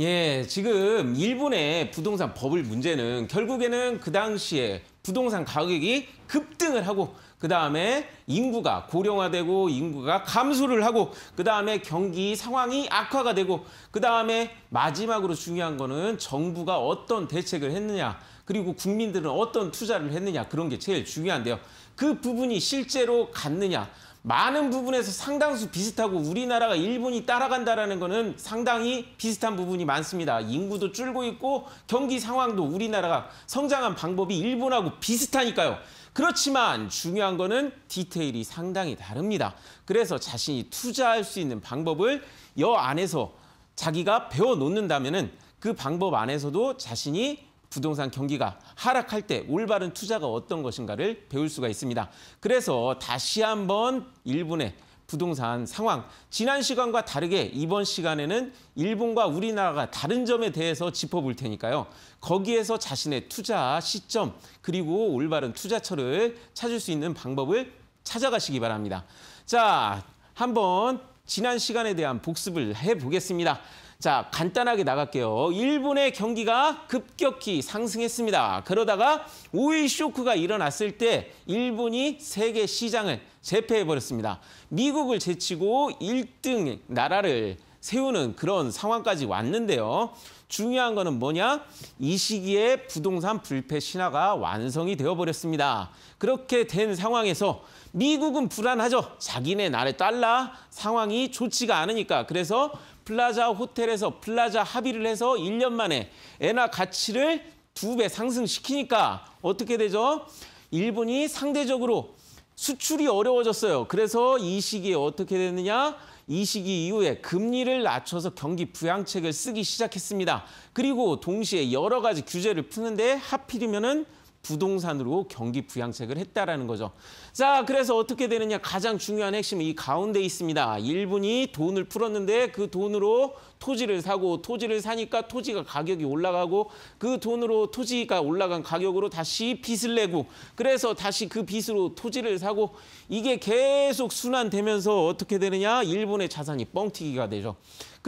예, 지금 일본의 부동산 버블 문제는 결국에는 그 당시에 부동산 가격이 급등을 하고 그다음에 인구가 고령화되고 인구가 감소를 하고 그다음에 경기 상황이 악화가 되고 그다음에 마지막으로 중요한 거는 정부가 어떤 대책을 했느냐 그리고 국민들은 어떤 투자를 했느냐 그런 게 제일 중요한데요. 그 부분이 실제로 갔느냐 많은 부분에서 상당수 비슷하고 우리나라가 일본이 따라간다라는 것은 상당히 비슷한 부분이 많습니다. 인구도 줄고 있고 경기 상황도 우리나라가 성장한 방법이 일본하고 비슷하니까요. 그렇지만 중요한 거는 디테일이 상당히 다릅니다. 그래서 자신이 투자할 수 있는 방법을 여 안에서 자기가 배워 놓는다면그 방법 안에서도 자신이 부동산 경기가 하락할 때 올바른 투자가 어떤 것인가를 배울 수가 있습니다. 그래서 다시 한번 일본의 부동산 상황. 지난 시간과 다르게 이번 시간에는 일본과 우리나라가 다른 점에 대해서 짚어볼 테니까요. 거기에서 자신의 투자 시점 그리고 올바른 투자처를 찾을 수 있는 방법을 찾아가시기 바랍니다. 자, 한번 지난 시간에 대한 복습을 해보겠습니다. 자, 간단하게 나갈게요. 일본의 경기가 급격히 상승했습니다. 그러다가 오일 쇼크가 일어났을 때 일본이 세계 시장을 제패해버렸습니다. 미국을 제치고 1등 나라를 세우는 그런 상황까지 왔는데요. 중요한 거는 뭐냐? 이 시기에 부동산 불패 신화가 완성이 되어버렸습니다. 그렇게 된 상황에서 미국은 불안하죠. 자기네 나라의 달러 상황이 좋지가 않으니까. 그래서 플라자 호텔에서 플라자 합의를 해서 1년 만에 엔화 가치를 두 배 상승시키니까 어떻게 되죠? 일본이 상대적으로 수출이 어려워졌어요. 그래서 이 시기에 어떻게 됐느냐? 이 시기 이후에 금리를 낮춰서 경기 부양책을 쓰기 시작했습니다. 그리고 동시에 여러 가지 규제를 푸는데 하필이면은 부동산으로 경기 부양책을 했다라는 거죠. 자, 그래서 어떻게 되느냐 가장 중요한 핵심은 이 가운데 있습니다. 1분이 돈을 풀었는데 그 돈으로 토지를 사고 토지를 사니까 토지가 가격이 올라가고 그 돈으로 토지가 올라간 가격으로 다시 빚을 내고 그래서 다시 그 빚으로 토지를 사고 이게 계속 순환되면서 어떻게 되느냐 일본의 자산이 뻥튀기가 되죠.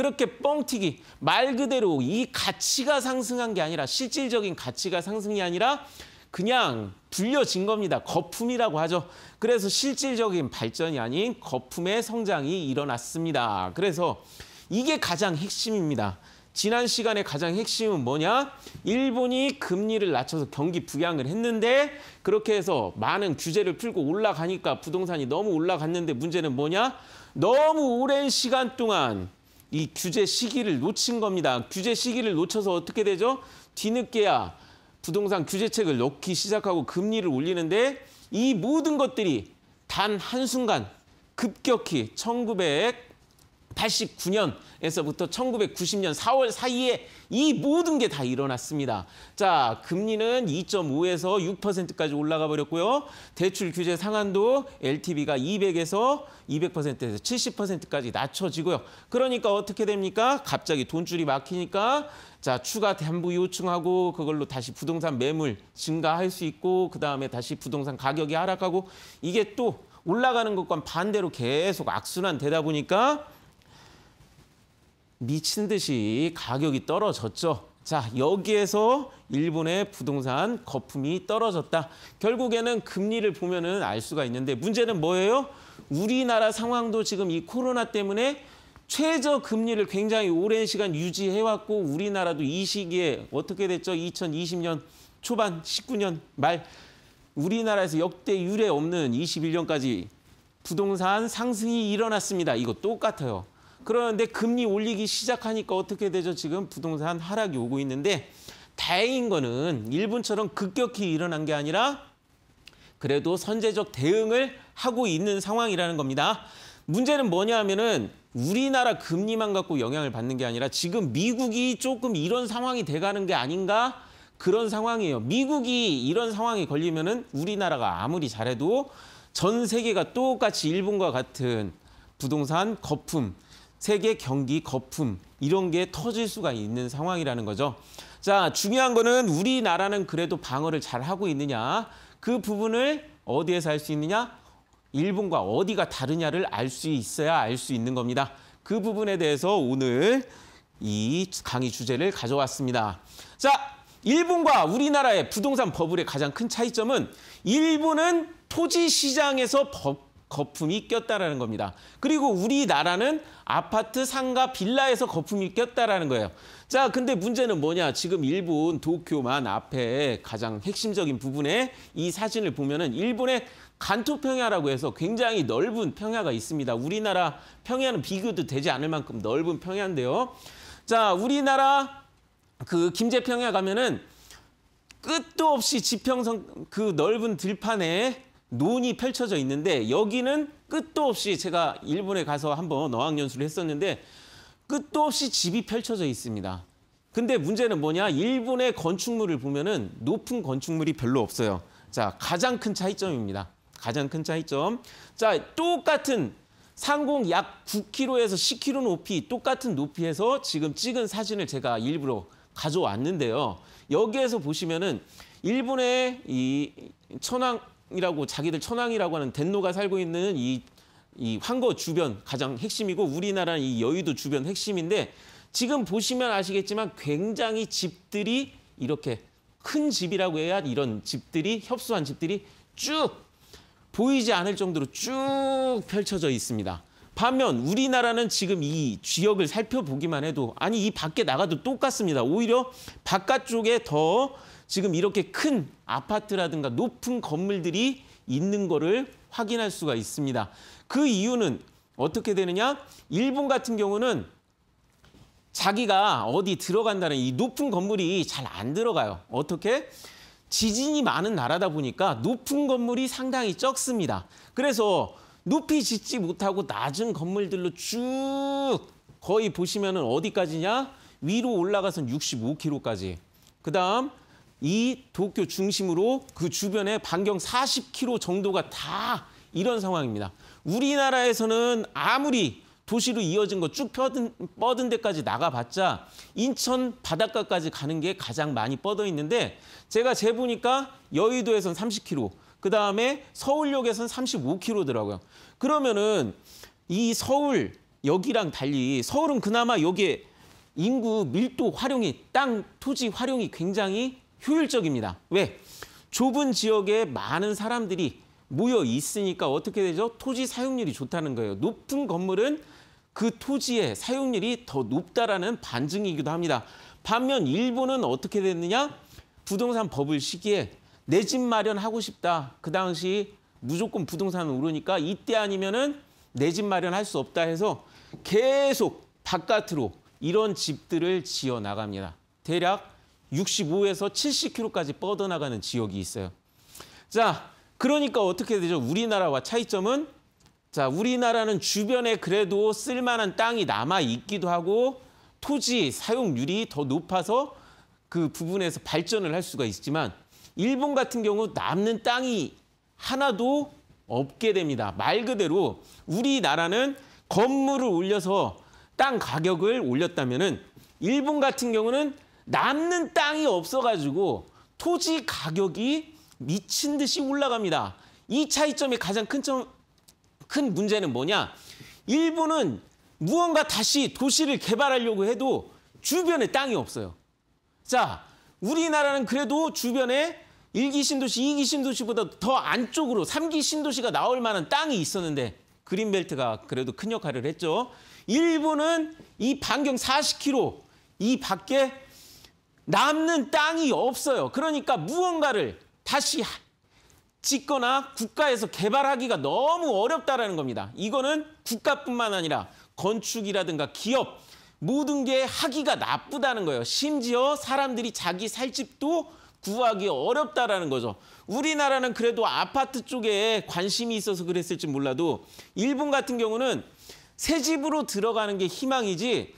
그렇게 뻥튀기 말 그대로 이 가치가 상승한 게 아니라 실질적인 가치가 상승이 아니라 그냥 불려진 겁니다. 거품이라고 하죠. 그래서 실질적인 발전이 아닌 거품의 성장이 일어났습니다. 그래서 이게 가장 핵심입니다. 지난 시간에 가장 핵심은 뭐냐? 일본이 금리를 낮춰서 경기 부양을 했는데 그렇게 해서 많은 규제를 풀고 올라가니까 부동산이 너무 올라갔는데 문제는 뭐냐? 너무 오랜 시간 동안 이 규제 시기를 놓친 겁니다. 규제 시기를 놓쳐서 어떻게 되죠? 뒤늦게야 부동산 규제책을 넣기 시작하고 금리를 올리는데 이 모든 것들이 단 한순간 급격히 1900 8 9년에서부터 1990년 4월 사이에 이 모든 게 다 일어났습니다. 자, 금리는 2.5에서 6%까지 올라가 버렸고요. 대출 규제 상한도 LTV가 200에서 200%에서 70%까지 낮춰지고요. 그러니까 어떻게 됩니까? 갑자기 돈줄이 막히니까 자, 추가 담보 요청하고 그걸로 다시 부동산 매물 증가할 수 있고 그다음에 다시 부동산 가격이 하락하고 이게 또 올라가는 것과 반대로 계속 악순환 되다 보니까 미친 듯이 가격이 떨어졌죠. 자, 여기에서 일본의 부동산 거품이 떨어졌다. 결국에는 금리를 보면은 알 수가 있는데 문제는 뭐예요? 우리나라 상황도 지금 이 코로나 때문에 최저 금리를 굉장히 오랜 시간 유지해왔고 우리나라도 이 시기에 어떻게 됐죠? 2020년 초반 19년 말 우리나라에서 역대 유례 없는 21년까지 부동산 상승이 일어났습니다. 이거 똑같아요. 그런데 금리 올리기 시작하니까 어떻게 되죠? 지금 부동산 하락이 오고 있는데 다행인 거는 일본처럼 급격히 일어난 게 아니라 그래도 선제적 대응을 하고 있는 상황이라는 겁니다. 문제는 뭐냐 하면은 우리나라 금리만 갖고 영향을 받는 게 아니라 지금 미국이 조금 이런 상황이 돼가는 게 아닌가 그런 상황이에요. 미국이 이런 상황이 걸리면은 우리나라가 아무리 잘해도 전 세계가 똑같이 일본과 같은 부동산 거품 세계 경기 거품 이런 게 터질 수가 있는 상황이라는 거죠. 자, 중요한 거는 우리나라는 그래도 방어를 잘 하고 있느냐. 그 부분을 어디에서 할 수 있느냐? 일본과 어디가 다르냐를 알 수 있어야 알 수 있는 겁니다. 그 부분에 대해서 오늘 이 강의 주제를 가져왔습니다. 자, 일본과 우리나라의 부동산 버블의 가장 큰 차이점은 일본은 토지 시장에서 법 거품이 꼈다라는 겁니다. 그리고 우리나라는 아파트, 상가, 빌라에서 거품이 꼈다라는 거예요. 자, 근데 문제는 뭐냐? 지금 일본 도쿄만 앞에 가장 핵심적인 부분에 이 사진을 보면은 일본의 간토평야라고 해서 굉장히 넓은 평야가 있습니다. 우리나라 평야는 비교도 되지 않을 만큼 넓은 평야인데요. 자, 우리나라 그 김제평야 가면은 끝도 없이 지평선 그 넓은 들판에 논이 펼쳐져 있는데 여기는 끝도 없이 제가 일본에 가서 한번 어학연수를 했었는데 끝도 없이 집이 펼쳐져 있습니다. 근데 문제는 뭐냐? 일본의 건축물을 보면은 높은 건축물이 별로 없어요. 자, 가장 큰 차이점입니다. 가장 큰 차이점. 자, 똑같은 상공 약 9km에서 10km 높이, 똑같은 높이에서 지금 찍은 사진을 제가 일부러 가져왔는데요. 여기에서 보시면은 일본의 이천황 이라고 자기들 천황이라고 하는 덴노가 살고 있는 이, 이 황거 주변 가장 핵심이고 우리나라는 이 여의도 주변 핵심인데 지금 보시면 아시겠지만 굉장히 집들이 이렇게 큰 집이라고 해야 이런 집들이 협소한 집들이 쭉 보이지 않을 정도로 쭉 펼쳐져 있습니다. 반면 우리나라는 지금 이 지역을 살펴보기만 해도 아니 이 밖에 나가도 똑같습니다. 오히려 바깥쪽에 더 지금 이렇게 큰 아파트라든가 높은 건물들이 있는 거를 확인할 수가 있습니다. 그 이유는 어떻게 되느냐? 일본 같은 경우는 자기가 어디 들어간다는 이 높은 건물이 잘 안 들어가요. 어떻게? 지진이 많은 나라다 보니까 높은 건물이 상당히 적습니다. 그래서 높이 짓지 못하고 낮은 건물들로 쭉 거의 보시면 은 어디까지냐? 위로 올라가선 65km까지. 그다음 이 도쿄 중심으로 그 주변에 반경 40km 정도가 다 이런 상황입니다. 우리나라에서는 아무리 도시로 이어진 거 쭉 뻗은, 뻗은 데까지 나가봤자 인천 바닷가까지 가는 게 가장 많이 뻗어 있는데 제가 재보니까 여의도에선 30km, 그다음에 서울역에선 35km더라고요. 그러면은 이 서울 여기랑 달리 서울은 그나마 여기에 인구 밀도 활용이 땅 토지 활용이 굉장히 효율적입니다. 왜? 좁은 지역에 많은 사람들이 모여 있으니까 어떻게 되죠? 토지 사용률이 좋다는 거예요. 높은 건물은 그 토지의 사용률이 더 높다라는 반증이기도 합니다. 반면 일본은 어떻게 됐느냐? 부동산 버블 시기에 내 집 마련하고 싶다. 그 당시 무조건 부동산은 오르니까 이때 아니면은 내 집 마련할 수 없다 해서 계속 바깥으로 이런 집들을 지어 나갑니다. 대략 65에서 70km까지 뻗어나가는 지역이 있어요. 자, 그러니까 어떻게 되죠? 우리나라와 차이점은 자, 우리나라는 주변에 그래도 쓸만한 땅이 남아 있기도 하고 토지 사용률이 더 높아서 그 부분에서 발전을 할 수가 있지만 일본 같은 경우 남는 땅이 하나도 없게 됩니다. 말 그대로 우리나라는 건물을 올려서 땅 가격을 올렸다면 은 일본 같은 경우는 남는 땅이 없어가지고 토지 가격이 미친 듯이 올라갑니다. 이차이점이 가장 큰, 점, 큰 문제는 뭐냐? 일본은 무언가 다시 도시를 개발하려고 해도 주변에 땅이 없어요. 자, 우리나라는 그래도 주변에 1기 신도시, 2기 신도시보다 더 안쪽으로 3기 신도시가 나올 만한 땅이 있었는데 그린벨트가 그래도 큰 역할을 했죠. 일본은 이 반경 40km 이 밖에 남는 땅이 없어요. 그러니까 무언가를 다시 짓거나 국가에서 개발하기가 너무 어렵다라는 겁니다. 이거는 국가뿐만 아니라 건축이라든가 기업 모든 게 하기가 나쁘다는 거예요. 심지어 사람들이 자기 살 집도 구하기 어렵다라는 거죠. 우리나라는 그래도 아파트 쪽에 관심이 있어서 그랬을지 몰라도 일본 같은 경우는 새 집으로 들어가는 게 희망이지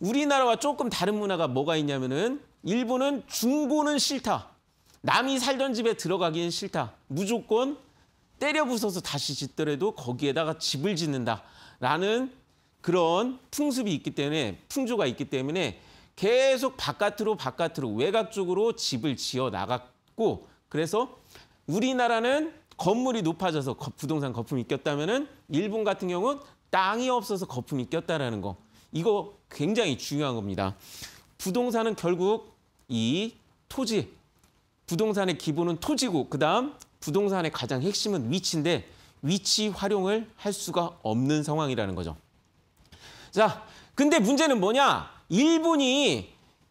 우리나라와 조금 다른 문화가 뭐가 있냐면은 일본은 중고는 싫다. 남이 살던 집에 들어가기는 싫다. 무조건 때려 부숴서 다시 짓더라도 거기에다가 집을 짓는다라는 그런 풍습이 있기 때문에 풍조가 있기 때문에 계속 바깥으로 바깥으로 외곽 쪽으로 집을 지어 나갔고 그래서 우리나라는 건물이 높아져서 부동산 거품이 꼈다면은 일본 같은 경우는 땅이 없어서 거품이 꼈다라는 거 이거 굉장히 중요한 겁니다. 부동산은 결국 이 토지, 부동산의 기본은 토지고 그다음 부동산의 가장 핵심은 위치인데 위치 활용을 할 수가 없는 상황이라는 거죠. 자, 근데 문제는 뭐냐? 일본이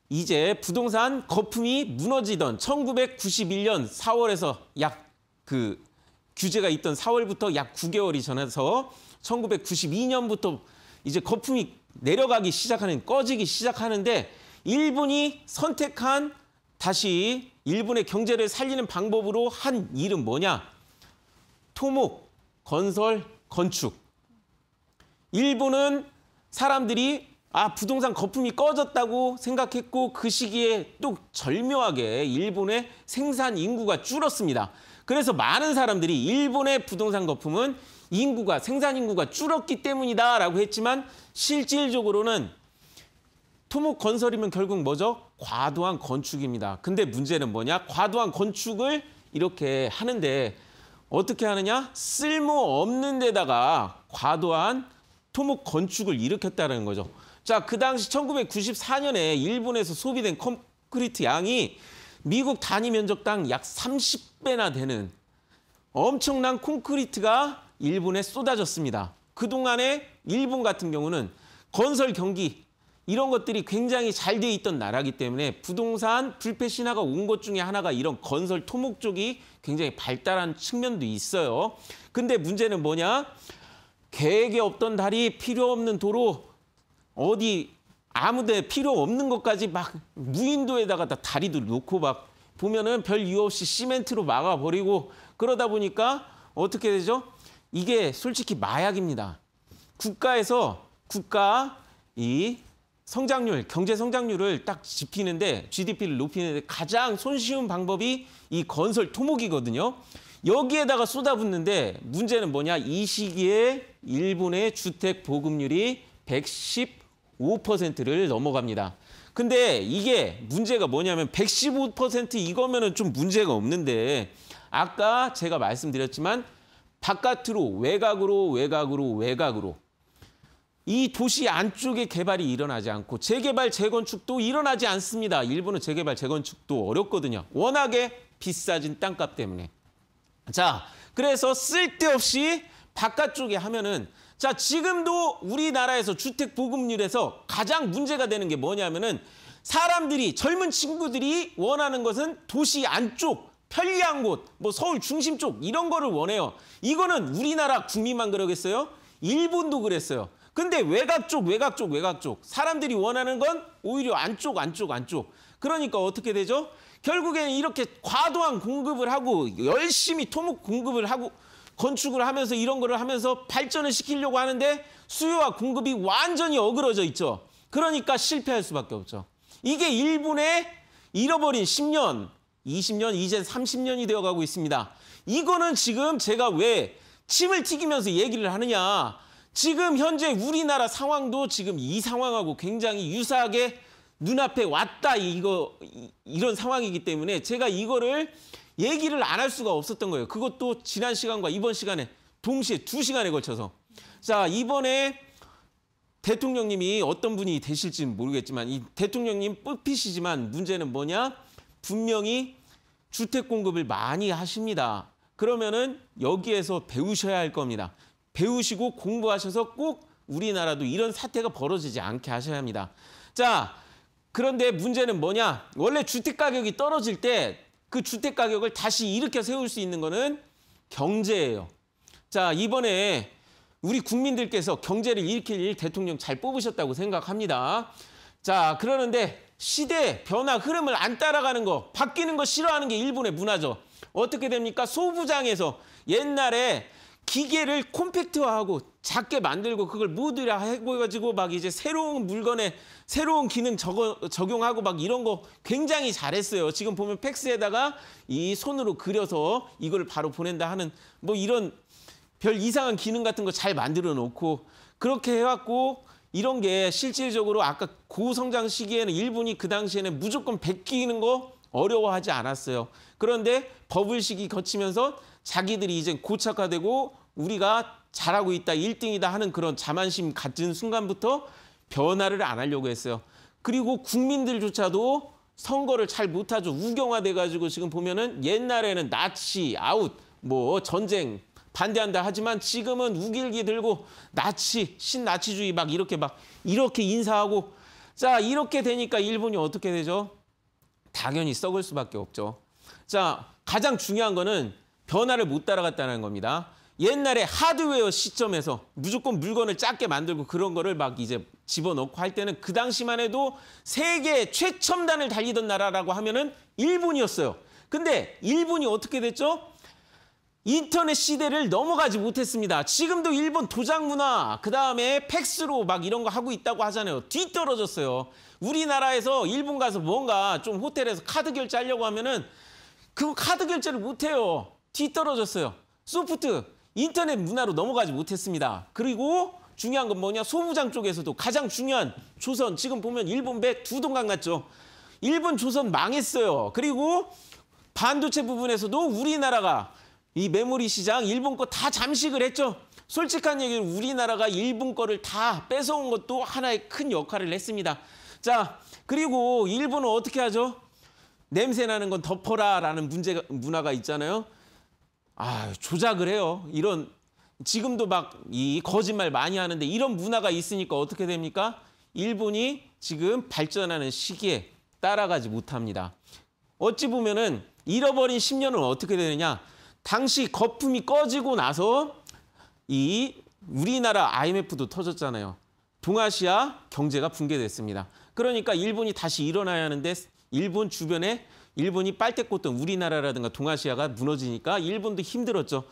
이제 부동산 거품이 무너지던 1991년 4월에서 약 그 규제가 있던 4월부터 약 9개월이 전해서 1992년부터 이제 거품이 내려가기 시작하는 꺼지기 시작하는데 일본이 선택한 다시 일본의 경제를 살리는 방법으로 한 일은 뭐냐? 토목, 건설, 건축. 일본은 사람들이 아 부동산 거품이 꺼졌다고 생각했고 그 시기에 또 절묘하게 일본의 생산 인구가 줄었습니다. 그래서 많은 사람들이 일본의 부동산 거품은 인구가 생산 인구가 줄었기 때문이다라고 했지만 실질적으로는 토목 건설이면 결국 뭐죠? 과도한 건축입니다. 근데 문제는 뭐냐? 과도한 건축을 이렇게 하는데 어떻게 하느냐? 쓸모없는 데다가 과도한 토목 건축을 일으켰다는 거죠. 자, 그 당시 1994년에 일본에서 소비된 콘크리트 양이 미국 단위 면적당 약 30배나 되는 엄청난 콘크리트가 일본에 쏟아졌습니다. 그동안에 일본 같은 경우는 건설 경기 이런 것들이 굉장히 잘 돼 있던 나라기 때문에 부동산 불패 신화가 온 것 중에 하나가 이런 건설 토목 쪽이 굉장히 발달한 측면도 있어요. 근데 문제는 뭐냐? 계획에 없던 다리, 필요 없는 도로, 어디 아무데 필요 없는 것까지 막 무인도에다가 다 다리도 놓고 막 보면은 별 이유 없이 시멘트로 막아버리고 그러다 보니까 어떻게 되죠? 이게 솔직히 마약입니다. 국가에서 국가 이 성장률, 경제 성장률을 딱 지키는데 GDP를 높이는데 가장 손쉬운 방법이 이 건설 토목이거든요. 여기에다가 쏟아붓는데 문제는 뭐냐? 이 시기에 일본의 주택 보급률이 115%를 넘어갑니다. 근데 이게 문제가 뭐냐면 115% 이거면은 좀 문제가 없는데 아까 제가 말씀드렸지만 바깥으로 외곽으로 외곽으로 외곽으로 이 도시 안쪽에 개발이 일어나지 않고 재개발, 재건축도 일어나지 않습니다. 일본은 재개발, 재건축도 어렵거든요. 워낙에 비싸진 땅값 때문에. 자, 그래서 쓸데없이 바깥쪽에 하면은 자, 지금도 우리나라에서 주택 보급률에서 가장 문제가 되는 게 뭐냐면은 사람들이 젊은 친구들이 원하는 것은 도시 안쪽 편리한 곳, 뭐 서울 중심 쪽 이런 거를 원해요. 이거는 우리나라 국민만 그러겠어요? 일본도 그랬어요. 근데 외곽 쪽, 외곽 쪽, 외곽 쪽. 사람들이 원하는 건 오히려 안쪽, 안쪽, 안쪽. 그러니까 어떻게 되죠? 결국에는 이렇게 과도한 공급을 하고 열심히 토목 공급을 하고 건축을 하면서 이런 거를 하면서 발전을 시키려고 하는데 수요와 공급이 완전히 어그러져 있죠. 그러니까 실패할 수밖에 없죠. 이게 일본의 잃어버린 10년, 20년, 이젠 30년이 되어가고 있습니다. 이거는 지금 제가 왜 침을 튀기면서 얘기를 하느냐. 지금 현재 우리나라 상황도 지금 이 상황하고 굉장히 유사하게 눈앞에 왔다 이거 이런 상황이기 때문에 제가 이거를 얘기를 안 할 수가 없었던 거예요. 그것도 지난 시간과 이번 시간에 동시에 두 시간에 걸쳐서 자 이번에 대통령님이 어떤 분이 되실지는 모르겠지만 이 대통령님 뽑히시지만 문제는 뭐냐 분명히 주택 공급을 많이 하십니다. 그러면은 여기에서 배우셔야 할 겁니다. 배우시고 공부하셔서 꼭 우리나라도 이런 사태가 벌어지지 않게 하셔야 합니다. 자, 그런데 문제는 뭐냐? 원래 주택 가격이 떨어질 때 그 주택 가격을 다시 일으켜 세울 수 있는 거는 경제예요. 자, 이번에 우리 국민들께서 경제를 일으킬 대통령 잘 뽑으셨다고 생각합니다. 자, 그러는데 시대 변화 흐름을 안 따라가는 거, 바뀌는 거 싫어하는 게 일본의 문화죠. 어떻게 됩니까? 소부장에서 옛날에 기계를 콤팩트화하고 작게 만들고 그걸 모드화 해가지고 막 이제 새로운 물건에 새로운 기능 적어, 적용하고 막 이런 거 굉장히 잘했어요. 지금 보면 팩스에다가 이 손으로 그려서 이걸 바로 보낸다 하는 뭐 이런 별 이상한 기능 같은 거 잘 만들어 놓고 그렇게 해갖고 이런 게 실질적으로 아까 고성장 시기에는 일본이 그 당시에는 무조건 베끼는 거 어려워하지 않았어요. 그런데 버블 시기 거치면서 자기들이 이제 고착화되고 우리가 잘하고 있다, 1등이다 하는 그런 자만심 갖은 순간부터 변화를 안 하려고 했어요. 그리고 국민들조차도 선거를 잘 못하죠. 우경화돼가지고 지금 보면은 옛날에는 나치, 아웃, 뭐 전쟁 반대한다 하지만 지금은 우길기 들고 나치, 신나치주의 막 이렇게 막 이렇게 인사하고 자 이렇게 되니까 일본이 어떻게 되죠? 당연히 썩을 수밖에 없죠. 자 가장 중요한 거는 변화를 못 따라갔다는 겁니다. 옛날에 하드웨어 시점에서 무조건 물건을 작게 만들고 그런 거를 막 이제 집어넣고 할 때는 그 당시만 해도 세계 최첨단을 달리던 나라라고 하면은 일본이었어요. 근데 일본이 어떻게 됐죠? 인터넷 시대를 넘어가지 못했습니다. 지금도 일본 도장 문화, 그 다음에 팩스로 막 이런 거 하고 있다고 하잖아요. 뒤떨어졌어요. 우리나라에서 일본 가서 뭔가 좀 호텔에서 카드 결제하려고 하면은 그거 카드 결제를 못해요. 뒤떨어졌어요. 소프트, 인터넷 문화로 넘어가지 못했습니다. 그리고 중요한 건 뭐냐? 소부장 쪽에서도 가장 중요한 조선, 지금 보면 일본 배 두 동강 났죠. 일본 조선 망했어요. 그리고 반도체 부분에서도 우리나라가 이 메모리 시장 일본 거 다 잠식을 했죠. 솔직한 얘기는 우리나라가 일본 거를 다 뺏어온 것도 하나의 큰 역할을 했습니다. 자, 그리고 일본은 어떻게 하죠? 냄새 나는 건 덮어라라는 문제가 문화가 있잖아요. 아, 조작을 해요. 이런 지금도 막 이 거짓말 많이 하는데 이런 문화가 있으니까 어떻게 됩니까? 일본이 지금 발전하는 시기에 따라가지 못합니다. 어찌 보면은 잃어버린 10년은 어떻게 되느냐? 당시 거품이 꺼지고 나서 이 우리나라 IMF도 터졌잖아요. 동아시아 경제가 붕괴됐습니다. 그러니까 일본이 다시 일어나야 하는데 일본 주변에 일본이 빨대 꽃던 우리나라라든가 동아시아가 무너지니까 일본도 힘들었죠.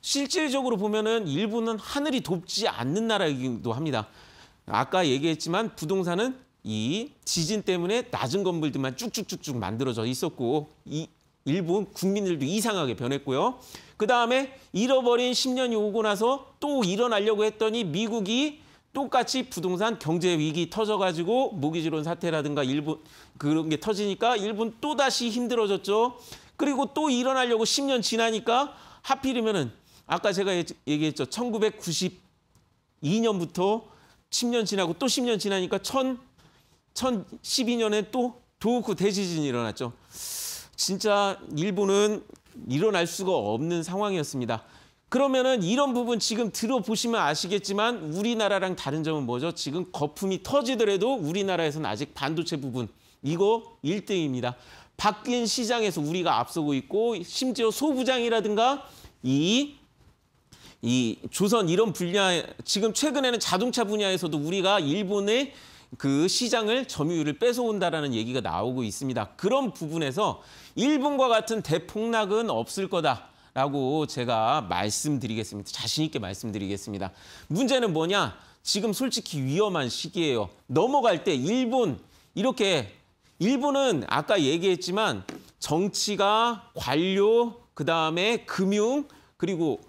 실질적으로 보면은 일본은 하늘이 돕지 않는 나라이기도 합니다. 아까 얘기했지만 부동산은 이 지진 때문에 낮은 건물들만 쭉쭉쭉쭉 만들어져 있었고 이 일본 국민들도 이상하게 변했고요. 그 다음에 잃어버린 10년이 오고 나서 또 일어나려고 했더니 미국이 똑같이 부동산 경제 위기 터져가지고 모기지론 사태라든가 일본 그런 게 터지니까 일본 또 다시 힘들어졌죠. 그리고 또 일어나려고 10년 지나니까 하필이면은 아까 제가 얘기했죠. 1992년부터 10년 지나고 또 10년 지나니까 1 0 0 1 2년에또 도호쿠 대지진이 일어났죠. 진짜 일본은 일어날 수가 없는 상황이었습니다. 그러면은 이런 부분 지금 들어보시면 아시겠지만 우리나라랑 다른 점은 뭐죠? 지금 거품이 터지더라도 우리나라에서는 아직 반도체 부분 이거 1등입니다. 바뀐 시장에서 우리가 앞서고 있고 심지어 소부장이라든가 이, 이 조선 이런 분야 지금 최근에는 자동차 분야에서도 우리가 일본의 그 시장을 점유율을 뺏어온다라는 얘기가 나오고 있습니다. 그런 부분에서 일본과 같은 대폭락은 없을 거다. 라고 제가 말씀드리겠습니다. 자신 있게 말씀드리겠습니다. 문제는 뭐냐? 지금 솔직히 위험한 시기예요. 넘어갈 때 일본 이렇게 일본은 아까 얘기했지만 정치가 관료 그다음에 금융 그리고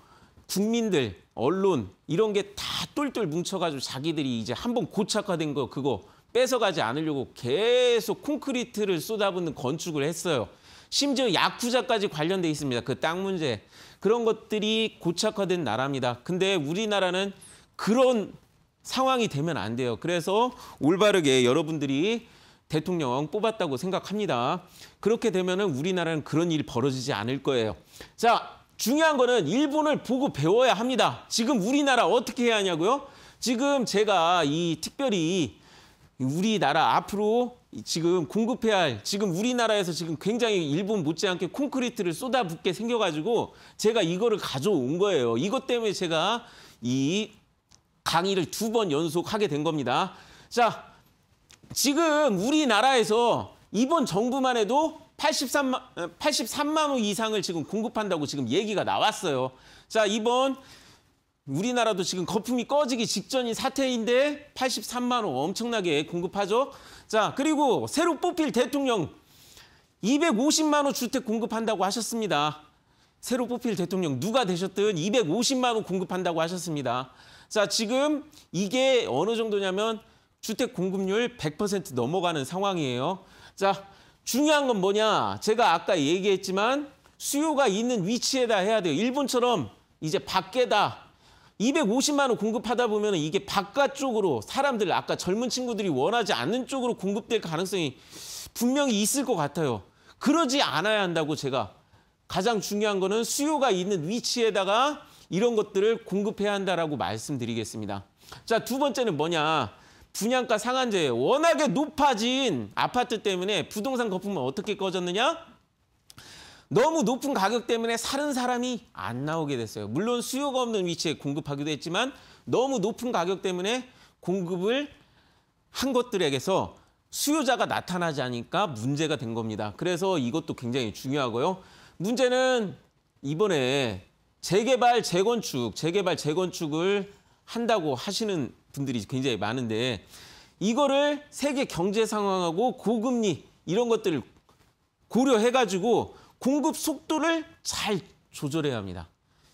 국민들 언론 이런 게 다 똘똘 뭉쳐가지고 자기들이 이제 한번 고착화된 거 그거 뺏어가지 않으려고 계속 콘크리트를 쏟아붓는 건축을 했어요. 심지어 야쿠자까지 관련돼 있습니다. 그 땅 문제. 그런 것들이 고착화된 나라입니다. 근데 우리나라는 그런 상황이 되면 안 돼요. 그래서 올바르게 여러분들이 대통령 뽑았다고 생각합니다. 그렇게 되면 은 우리나라는 그런 일이 벌어지지 않을 거예요. 자, 중요한 거는 일본을 보고 배워야 합니다. 지금 우리나라 어떻게 해야 하냐고요? 지금 제가 이 특별히 우리나라 앞으로 지금 공급해야 할 지금 우리나라에서 지금 굉장히 일본 못지않게 콘크리트를 쏟아붓게 생겨가지고 제가 이거를 가져온 거예요. 이것 때문에 제가 이 강의를 두 번 연속 하게 된 겁니다. 자, 지금 우리나라에서 이번 정부만 해도 83만, 83만 호 이상을 지금 공급한다고 지금 얘기가 나왔어요. 자, 이번 우리나라도 지금 거품이 꺼지기 직전인 사태인데 83만 호 엄청나게 공급하죠. 자 그리고 새로 뽑힐 대통령 250만 호 주택 공급한다고 하셨습니다. 새로 뽑힐 대통령 누가 되셨든 250만 호 공급한다고 하셨습니다. 자 지금 이게 어느 정도냐면 주택 공급률 100% 넘어가는 상황이에요. 자 중요한 건 뭐냐. 제가 아까 얘기했지만 수요가 있는 위치에다 해야 돼요. 일본처럼 이제 밖에다 250만 원 공급하다 보면 이게 바깥쪽으로 사람들 아까 젊은 친구들이 원하지 않는 쪽으로 공급될 가능성이 분명히 있을 것 같아요. 그러지 않아야 한다고 제가 가장 중요한 거는 수요가 있는 위치에다가 이런 것들을 공급해야 한다라고 말씀드리겠습니다. 자, 두 번째는 뭐냐? 분양가 상한제. 워낙에 높아진 아파트 때문에 부동산 거품은 어떻게 꺼졌느냐? 너무 높은 가격 때문에 사는 사람이 안 나오게 됐어요. 물론 수요가 없는 위치에 공급하기도 했지만 너무 높은 가격 때문에 공급을 한 것들에게서 수요자가 나타나지 않으니까 문제가 된 겁니다. 그래서 이것도 굉장히 중요하고요. 문제는 이번에 재개발, 재건축, 재개발, 재건축을 한다고 하시는 분들이 굉장히 많은데 이거를 세계 경제 상황하고 고금리 이런 것들을 고려해가지고 공급 속도를 잘 조절해야 합니다.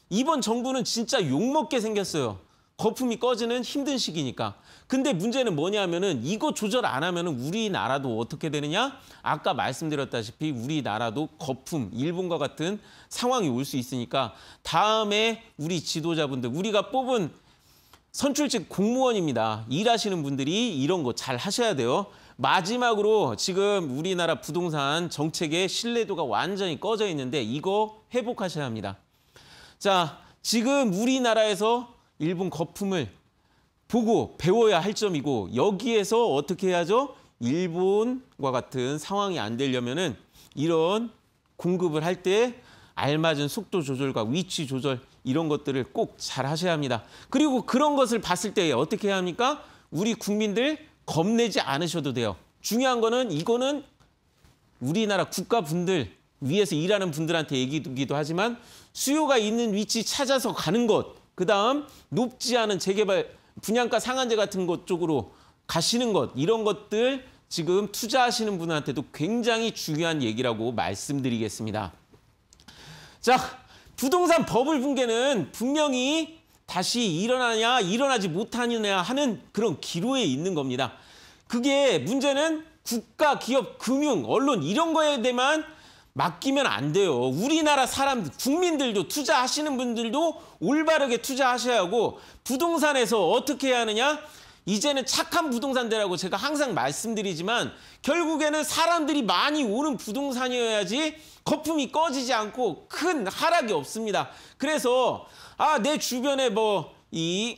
이번 정부는 진짜 욕먹게 생겼어요. 거품이 꺼지는 힘든 시기니까. 근데 문제는 뭐냐면은 이거 조절 안 하면은 우리나라도 어떻게 되느냐? 아까 말씀드렸다시피 우리나라도 거품, 일본과 같은 상황이 올 수 있으니까 다음에 우리 지도자분들, 우리가 뽑은 선출직 공무원입니다. 일하시는 분들이 이런 거 잘 하셔야 돼요. 마지막으로 지금 우리나라 부동산 정책의 신뢰도가 완전히 꺼져 있는데 이거 회복하셔야 합니다. 자, 지금 우리나라에서 일본 거품을 보고 배워야 할 점이고 여기에서 어떻게 해야죠? 일본과 같은 상황이 안 되려면은 이런 공급을 할 때 알맞은 속도 조절과 위치 조절 이런 것들을 꼭 잘 하셔야 합니다. 그리고 그런 것을 봤을 때 어떻게 해야 합니까? 우리 국민들 겁내지 않으셔도 돼요. 중요한 거는 이거는 우리나라 국가분들 위에서 일하는 분들한테 얘기기도 하지만 수요가 있는 위치 찾아서 가는 것, 그다음 높지 않은 재개발 분양가 상한제 같은 것 쪽으로 가시는 것 이런 것들 지금 투자하시는 분한테도 굉장히 중요한 얘기라고 말씀드리겠습니다. 자, 부동산 버블 붕괴는 분명히 다시 일어나냐 일어나지 못하느냐 하는 그런 기로에 있는 겁니다. 그게 문제는 국가, 기업, 금융, 언론 이런 거에 대만 맡기면 안 돼요. 우리나라 사람, 들 국민들도 투자하시는 분들도 올바르게 투자하셔야 하고 부동산에서 어떻게 해야 하느냐? 이제는 착한 부동산대라고 제가 항상 말씀드리지만 결국에는 사람들이 많이 오는 부동산이어야지 거품이 꺼지지 않고 큰 하락이 없습니다. 그래서 아, 내 주변에 뭐 이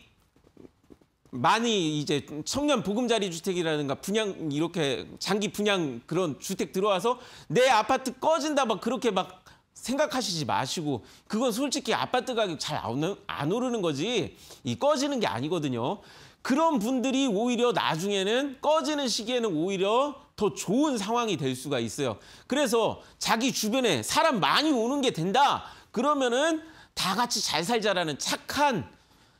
많이 이제 청년 보금자리 주택이라든가 분양 이렇게 장기 분양 그런 주택 들어와서 내 아파트 꺼진다 막 그렇게 막 생각하시지 마시고 그건 솔직히 아파트 가격 잘 안 오르는 거지 이 꺼지는 게 아니거든요. 그런 분들이 오히려 나중에는 꺼지는 시기에는 오히려 더 좋은 상황이 될 수가 있어요. 그래서 자기 주변에 사람 많이 오는 게 된다. 그러면은 다 같이 잘 살자라는 착한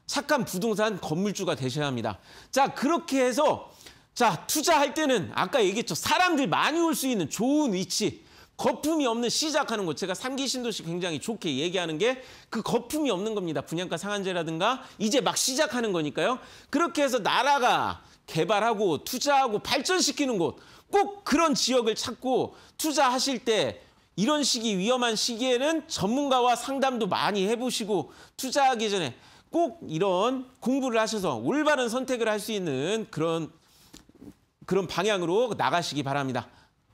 착한 부동산 건물주가 되셔야 합니다. 자 그렇게 해서 자 투자할 때는 아까 얘기했죠. 사람들 많이 올 수 있는 좋은 위치. 거품이 없는 시작하는 곳 제가 삼기 신도시 굉장히 좋게 얘기하는 게 그 거품이 없는 겁니다. 분양가 상한제라든가 이제 막 시작하는 거니까요. 그렇게 해서 나라가 개발하고 투자하고 발전시키는 곳 꼭 그런 지역을 찾고 투자하실 때 이런 시기 위험한 시기에는 전문가와 상담도 많이 해보시고 투자하기 전에 꼭 이런 공부를 하셔서 올바른 선택을 할 수 있는 그런 그런 방향으로 나가시기 바랍니다.